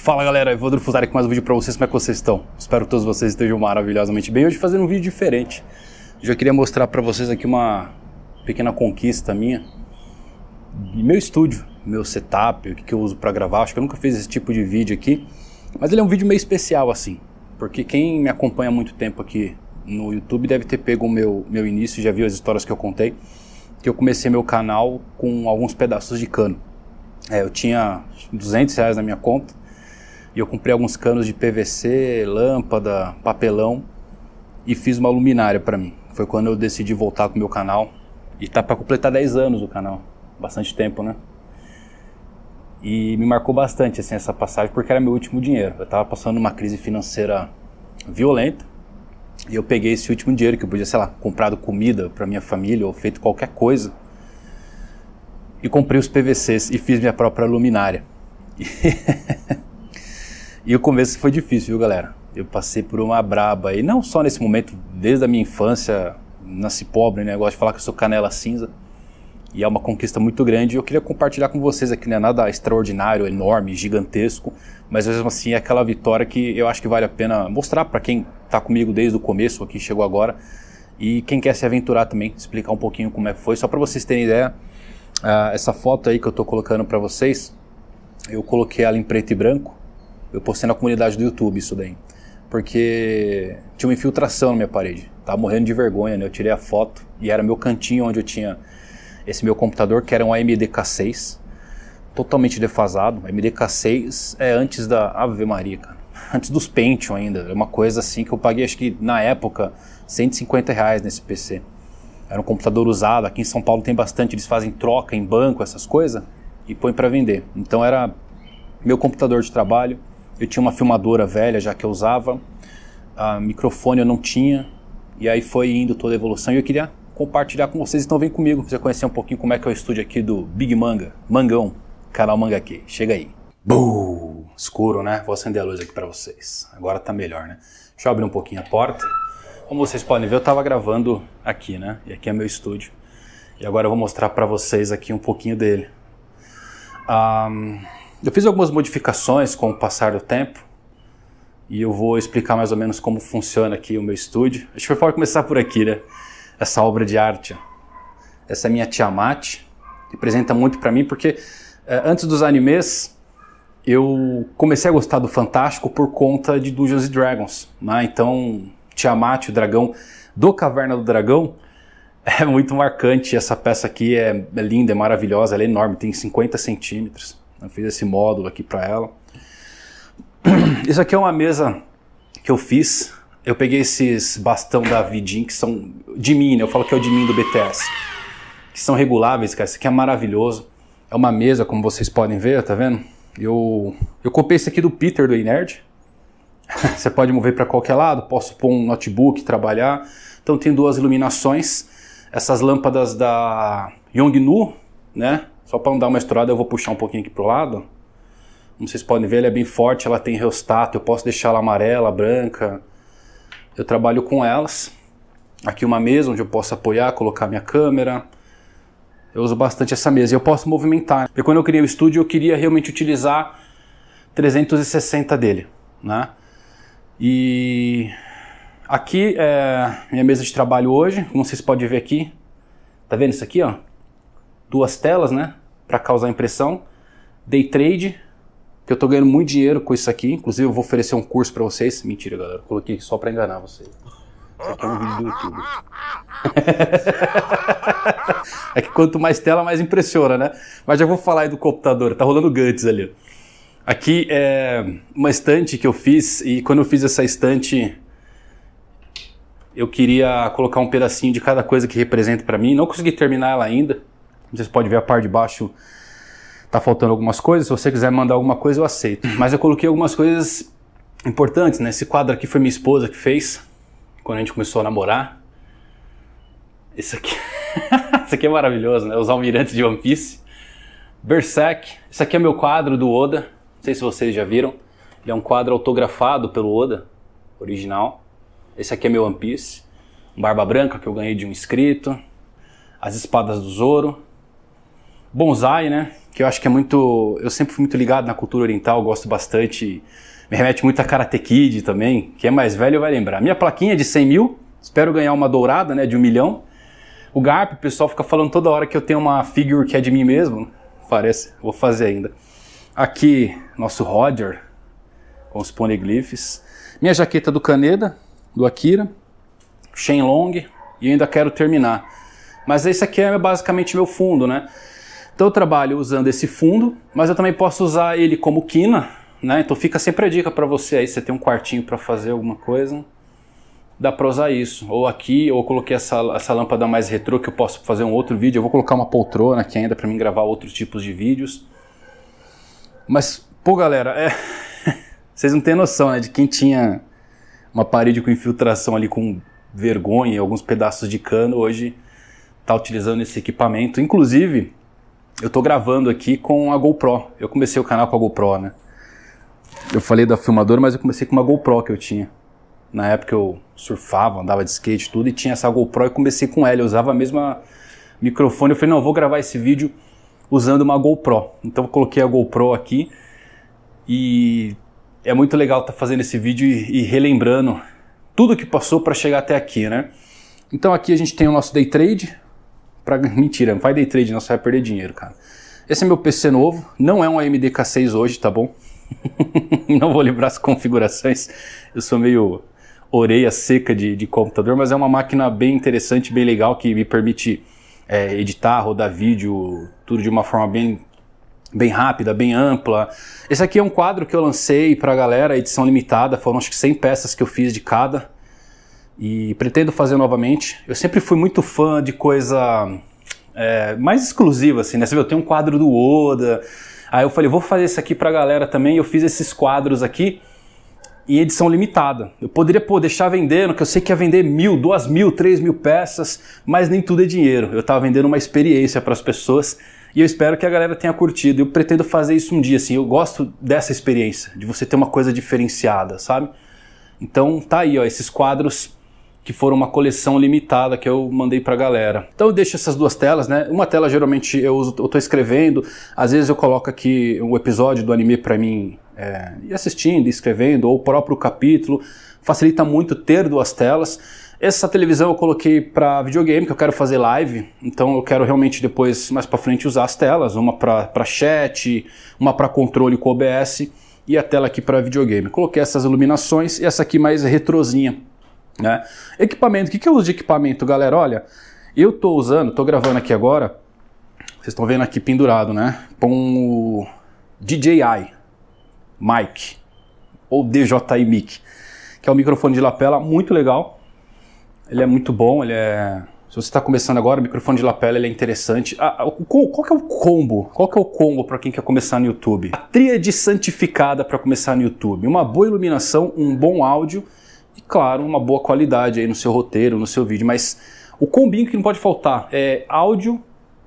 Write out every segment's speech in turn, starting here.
Fala galera, Evandro Fuzari com mais um vídeo para vocês, como é que vocês estão? Espero que todos vocês estejam maravilhosamente bem. Hoje fazendo um vídeo diferente. Já queria mostrar para vocês aqui uma pequena conquista minha. Meu estúdio, meu setup, o que eu uso para gravar. Acho que eu nunca fiz esse tipo de vídeo aqui. Mas ele é um vídeo meio especial assim. Porque quem me acompanha há muito tempo aqui no YouTube deve ter pego o meu, meu início, já viu as histórias que eu contei. Que eu comecei meu canal com alguns pedaços de cano. É, eu tinha 200 reais na minha conta e eu comprei alguns canos de PVC, lâmpada, papelão e fiz uma luminária para mim. Foi quando eu decidi voltar com o meu canal. E tá para completar 10 anos o canal. Bastante tempo, né? E me marcou bastante assim, essa passagem porque era meu último dinheiro. Eu estava passando uma crise financeira violenta. E eu peguei esse último dinheiro que eu podia, sei lá, comprado comida para minha família ou feito qualquer coisa. E comprei os PVCs e fiz minha própria luminária. E o começo foi difícil, viu, galera? Eu passei por uma braba. E não só nesse momento, desde a minha infância, nasci pobre, né? Eu gosto de falar que eu sou canela cinza. E é uma conquista muito grande. Eu queria compartilhar com vocês aqui, não é nada extraordinário, enorme, gigantesco, mas mesmo assim é aquela vitória que eu acho que vale a pena mostrar para quem está comigo desde o começo, aqui chegou agora, e quem quer se aventurar também, explicar um pouquinho como é que foi. Só para vocês terem ideia, uh, essa foto aí que eu estou colocando para vocês, eu coloquei ela em preto e branco, eu postei na comunidade do YouTube isso daí. Porque tinha uma infiltração na minha parede. Tava morrendo de vergonha, né? Eu tirei a foto e era meu cantinho onde eu tinha esse meu computador, que era um AMD K6, totalmente defasado. AMD K6 é antes da Ave Maria, cara. Antes dos Pentium ainda. é uma coisa assim que eu paguei, acho que na época, 150 reais nesse PC. Era um computador usado, aqui em São Paulo tem bastante, eles fazem troca em banco, essas coisas, e põem para vender. Então era meu computador de trabalho, eu tinha uma filmadora velha já que eu usava, a microfone eu não tinha, e aí foi indo toda a evolução. E eu queria compartilhar com vocês, então vem comigo pra você conhecer um pouquinho como é que é o estúdio aqui do Big Manga, Mangão, canal manga aqui. Chega aí. Bum! Escuro, né? Vou acender a luz aqui para vocês. Agora tá melhor, né? Deixa eu abrir um pouquinho a porta. Como vocês podem ver, eu tava gravando aqui, né? E aqui é meu estúdio. E agora eu vou mostrar para vocês aqui um pouquinho dele. Um, eu fiz algumas modificações com o passar do tempo e eu vou explicar mais ou menos como funciona aqui o meu estúdio. Acho que pode começar por aqui, né? Essa obra de arte. Essa é minha Tiamat, representa muito para mim porque é, antes dos animes eu comecei a gostar do Fantástico por conta de Dungeons and Dragons, né? Então Tiamat, o dragão do Caverna do Dragão, é muito marcante. Essa peça aqui é, é, linda, é maravilhosa, ela é enorme, tem 50 centímetros. Eu fiz esse módulo aqui para ela. Isso aqui é uma mesa que eu fiz. Eu peguei esses bastão da Vidin, que são de mim, né? Eu falo que é o de mim do BTS. Que são reguláveis, cara. Isso aqui é maravilhoso. É uma mesa, como vocês podem ver, tá vendo? Eu, eu copiei isso aqui do Peter, do Inerd. Você pode mover para qualquer lado, posso pôr um notebook, trabalhar. Então tem duas iluminações. Essas lâmpadas da Yongnu, né? Só para não dar uma estourada, eu vou puxar um pouquinho aqui pro lado. Como vocês podem ver, ela é bem forte, ela tem reostato, eu posso deixar ela amarela, branca. Eu trabalho com elas. Aqui uma mesa onde eu posso apoiar, colocar minha câmera. Eu uso bastante essa mesa e eu posso movimentar. Porque quando eu criei o estúdio, eu queria realmente utilizar 360 dele, né? E aqui é minha mesa de trabalho hoje, como vocês podem ver aqui. Tá vendo isso aqui, ó? duas telas, né? Para causar impressão. Day trade, que eu estou ganhando muito dinheiro com isso aqui. Inclusive, eu vou oferecer um curso para vocês. Mentira, galera. coloquei só para enganar vocês. Isso aqui é um vídeo do YouTube. é que quanto mais tela, mais impressiona, né? Mas já vou falar aí do computador. Tá rolando Guts ali. Aqui é uma estante que eu fiz. E quando eu fiz essa estante eu queria colocar um pedacinho de cada coisa que representa para mim. Não consegui terminar ela ainda, vocês podem ver a parte de baixo tá faltando algumas coisas. Se você quiser mandar alguma coisa, eu aceito. Mas eu coloquei algumas coisas importantes, né? Esse quadro aqui foi minha esposa que fez quando a gente começou a namorar. Esse aqui, esse aqui é maravilhoso, né? Os almirantes de One Piece. Berserk. Esse aqui é meu quadro do Oda. Não sei se vocês já viram. Ele é um quadro autografado pelo Oda, original. Esse aqui é meu One Piece. Barba Branca que eu ganhei de um inscrito. As espadas do Zoro bonsai, né? Que eu acho que é muito. Eu sempre fui muito ligado na cultura oriental, gosto bastante. Me remete muito a Karate Kid também. Quem é mais velho vai lembrar. Minha plaquinha é de 100 mil, espero ganhar uma dourada, né? De um milhão. O Garp, o pessoal fica falando toda hora que eu tenho uma figure que é de mim mesmo. Parece, vou fazer ainda. Aqui, nosso Roger, com os poneglyphs. Minha jaqueta do Caneda, do Akira. Shenlong, e ainda quero terminar. Mas esse aqui é basicamente meu fundo, né? Então eu trabalho usando esse fundo, mas eu também posso usar ele como quina, né? Então fica sempre a dica para você aí, você tem um quartinho para fazer alguma coisa, dá para usar isso. Ou aqui, ou eu coloquei essa, essa lâmpada mais retrô que eu posso fazer um outro vídeo, eu vou colocar uma poltrona aqui ainda para mim gravar outros tipos de vídeos. Mas, pô galera, é... vocês não têm noção né, de quem tinha uma parede com infiltração ali com vergonha e alguns pedaços de cano, hoje está utilizando esse equipamento. Inclusive, eu tô gravando aqui com a GoPro. Eu comecei o canal com a GoPro, né? Eu falei da filmadora, mas eu comecei com uma GoPro que eu tinha. Na época eu surfava, andava de skate, tudo, e tinha essa GoPro e comecei com ela. Eu usava a mesma microfone. Eu falei, não, eu vou gravar esse vídeo usando uma GoPro. Então eu coloquei a GoPro aqui e é muito legal estar tá fazendo esse vídeo e, e relembrando tudo que passou para chegar até aqui, né? Então aqui a gente tem o nosso day trade, Pra... Mentira, vai day trade, não, você vai perder dinheiro, cara. Esse é meu PC novo, não é um AMD K6 hoje, tá bom? não vou lembrar as configurações, eu sou meio orelha seca de, de computador, mas é uma máquina bem interessante, bem legal, que me permite é, editar, rodar vídeo, tudo de uma forma bem, bem rápida, bem ampla. Esse aqui é um quadro que eu lancei pra galera, edição limitada, foram acho que 100 peças que eu fiz de cada e pretendo fazer novamente. Eu sempre fui muito fã de coisa é, mais exclusiva, assim, né? Você vê, eu tenho um quadro do Oda. Aí eu falei, vou fazer isso aqui pra galera também. Eu fiz esses quadros aqui e edição limitada. Eu poderia pô, deixar vendendo, que eu sei que ia vender mil, duas mil, três mil peças, mas nem tudo é dinheiro. Eu estava vendendo uma experiência para as pessoas e eu espero que a galera tenha curtido. Eu pretendo fazer isso um dia, assim. Eu gosto dessa experiência, de você ter uma coisa diferenciada, sabe? Então tá aí, ó, esses quadros que foram uma coleção limitada que eu mandei para a galera. Então eu deixo essas duas telas, né? Uma tela geralmente eu uso, eu escrevendo, às vezes eu coloco aqui o um episódio do anime para mim é, ir assistindo, escrevendo, ou o próprio capítulo. Facilita muito ter duas telas. Essa televisão eu coloquei para videogame, que eu quero fazer live, então eu quero realmente depois, mais para frente, usar as telas, uma para chat, uma para controle com OBS e a tela aqui para videogame. Coloquei essas iluminações e essa aqui mais retrozinha né? Equipamento, o que, eu uso de equipamento, galera? Olha, eu tô usando, tô gravando aqui agora, vocês estão vendo aqui pendurado, né? Com o DJI Mic, ou DJI Mic, que é um microfone de lapela muito legal. Ele é muito bom, ele é... Se você está começando agora, o microfone de lapela ele é interessante. Ah, qual, ah, qual que é o combo? Qual que é o combo para quem quer começar no YouTube? A tríade santificada para começar no YouTube. Uma boa iluminação, um bom áudio e, claro, uma boa qualidade aí no seu roteiro, no seu vídeo. Mas o combinho que não pode faltar é áudio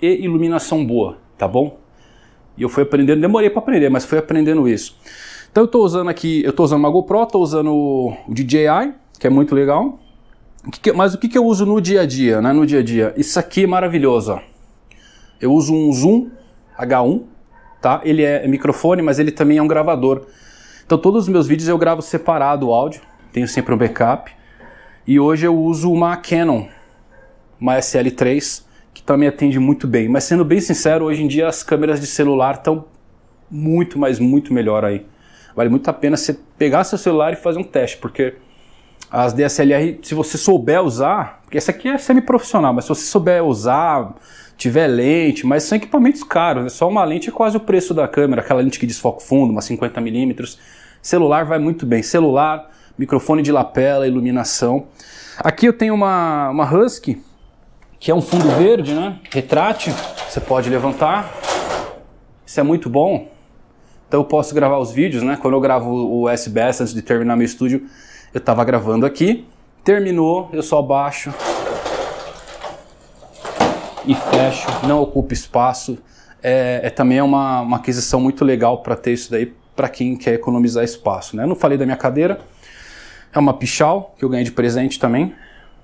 e iluminação boa, tá bom? E eu fui aprendendo, demorei para aprender, mas fui aprendendo isso. Então eu estou usando aqui, eu estou usando uma GoPro, estou usando o DJI, que é muito legal. Mas o que, que eu uso no dia a dia, né? No dia a dia, isso aqui é maravilhoso. Ó. Eu uso um Zoom H1, tá? Ele é microfone, mas ele também é um gravador. Então todos os meus vídeos eu gravo separado o áudio, tenho sempre um backup. E hoje eu uso uma Canon, uma SL3, que também atende muito bem. Mas sendo bem sincero, hoje em dia as câmeras de celular estão muito, mas muito melhor aí. Vale muito a pena você pegar seu celular e fazer um teste, porque as DSLR, se você souber usar, porque essa aqui é semi-profissional, mas se você souber usar, tiver lente, mas são equipamentos caros, né? só uma lente é quase o preço da câmera, aquela lente que desfoca o fundo, uma 50mm. Celular vai muito bem. Celular, microfone de lapela, iluminação. Aqui eu tenho uma, uma Husky, que é um fundo verde, né? Retrátil, você pode levantar. Isso é muito bom. Então eu posso gravar os vídeos, né? Quando eu gravo o SBS antes de terminar meu estúdio, eu estava gravando aqui. Terminou, eu só baixo e fecho, não ocupa espaço. É, é também é uma, uma aquisição muito legal para ter isso daí para quem quer economizar espaço. Né? Eu não falei da minha cadeira, é uma pichal que eu ganhei de presente também,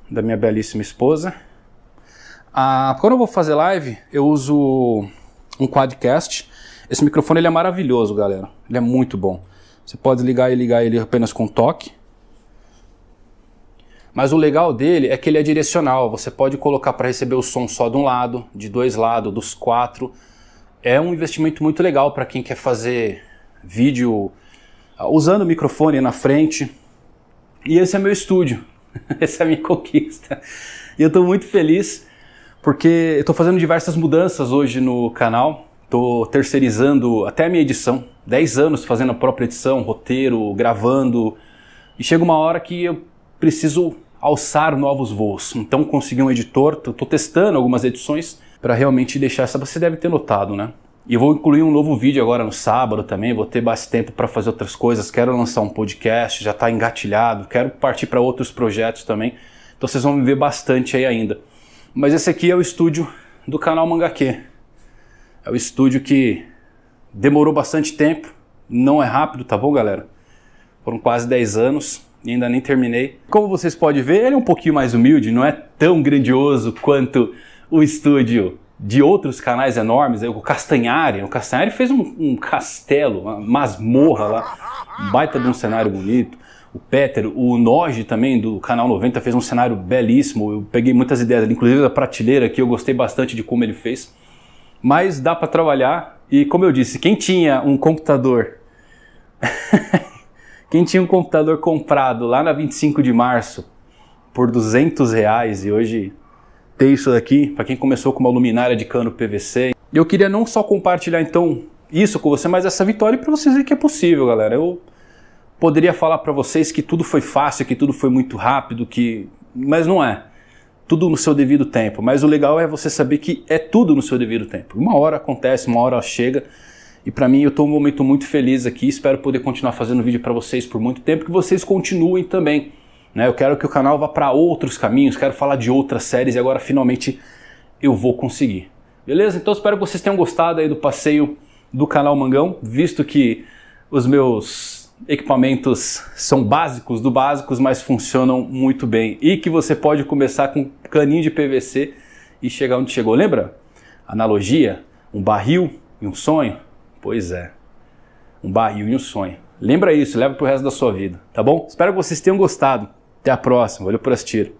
da minha belíssima esposa. Ah, quando eu vou fazer live, eu uso um quadcast. Esse microfone ele é maravilhoso, galera. Ele é muito bom. Você pode ligar e ligar ele apenas com toque. Mas o legal dele é que ele é direcional. Você pode colocar para receber o som só de um lado, de dois lados, dos quatro. É um investimento muito legal para quem quer fazer vídeo ah, usando o microfone na frente, e esse é meu estúdio, essa é a minha conquista. E eu estou muito feliz porque eu estou fazendo diversas mudanças hoje no canal. Estou terceirizando até a minha edição. 10 anos fazendo a própria edição, roteiro, gravando. E chega uma hora que eu preciso alçar novos voos. Então consegui um editor, estou testando algumas edições para realmente deixar essa. Você deve ter notado, né? E eu vou incluir um novo vídeo agora no sábado também, vou ter mais tempo para fazer outras coisas, quero lançar um podcast, já está engatilhado, quero partir para outros projetos também. Então vocês vão me ver bastante aí ainda. Mas esse aqui é o estúdio do canal Mangaque. É o estúdio que demorou bastante tempo, não é rápido, tá bom, galera? Foram quase 10 anos e ainda nem terminei. Como vocês podem ver, ele é um pouquinho mais humilde, não é tão grandioso quanto o estúdio de outros canais enormes, o Castanhari, o Castanhari fez um, um castelo, uma masmorra lá, baita de um cenário bonito. O Peter, o Noge também do canal 90 fez um cenário belíssimo. Eu peguei muitas ideias, inclusive da prateleira que eu gostei bastante de como ele fez. Mas dá para trabalhar e como eu disse, quem tinha um computador quem tinha um computador comprado lá na 25 de março por 200 reais e hoje ter isso daqui para quem começou com uma luminária de cano PVC. Eu queria não só compartilhar então isso com você, mas essa vitória para vocês verem que é possível, galera. Eu poderia falar para vocês que tudo foi fácil, que tudo foi muito rápido, que mas não é. Tudo no seu devido tempo, mas o legal é você saber que é tudo no seu devido tempo. Uma hora acontece, uma hora chega. E para mim eu estou um momento muito feliz aqui, espero poder continuar fazendo vídeo para vocês por muito tempo, que vocês continuem também né? Eu quero que o canal vá para outros caminhos, quero falar de outras séries e agora finalmente eu vou conseguir. Beleza? Então espero que vocês tenham gostado aí do passeio do canal Mangão, visto que os meus equipamentos são básicos do básicos, mas funcionam muito bem e que você pode começar com caninho de PVC e chegar onde chegou. Lembra? Analogia, um barril e um sonho? Pois é. Um barril e um sonho. Lembra isso, leva pro resto da sua vida, tá bom? Espero que vocês tenham gostado. Até a próxima. Valeu por assistir.